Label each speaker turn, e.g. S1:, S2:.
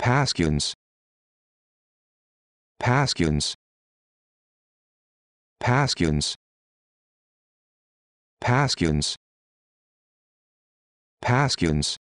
S1: Paskins Paskins Paskins Paskins Paskins